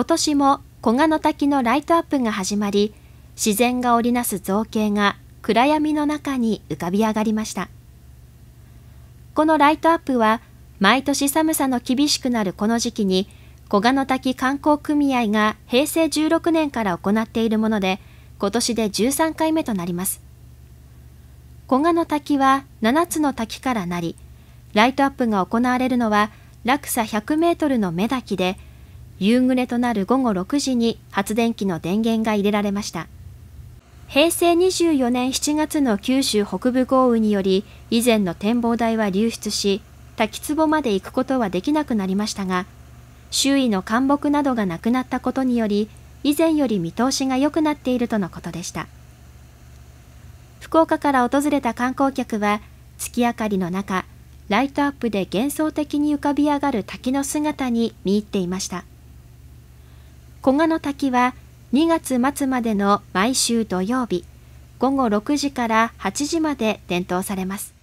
今年も古賀の滝のライトアップが始まり、自然が織りなす造形が暗闇の中に浮かび上がりました。このライトアップは、毎年寒さの厳しくなるこの時期に、古賀の滝観光組合が平成16年から行っているもので、今年で13回目となります。古賀の滝は7つの滝からなり、ライトアップが行われるのは落差100メートルの目滝で、夕暮れとなる午後6時に発電機の電源が入れられました。平成24年7月の九州北部豪雨により、以前の展望台は流出し、滝壺まで行くことはできなくなりましたが、周囲の干木などがなくなったことにより、以前より見通しが良くなっているとのことでした。福岡から訪れた観光客は、月明かりの中、ライトアップで幻想的に浮かび上がる滝の姿に見入っていました。小賀の滝は2月末までの毎週土曜日午後6時から8時まで点灯されます。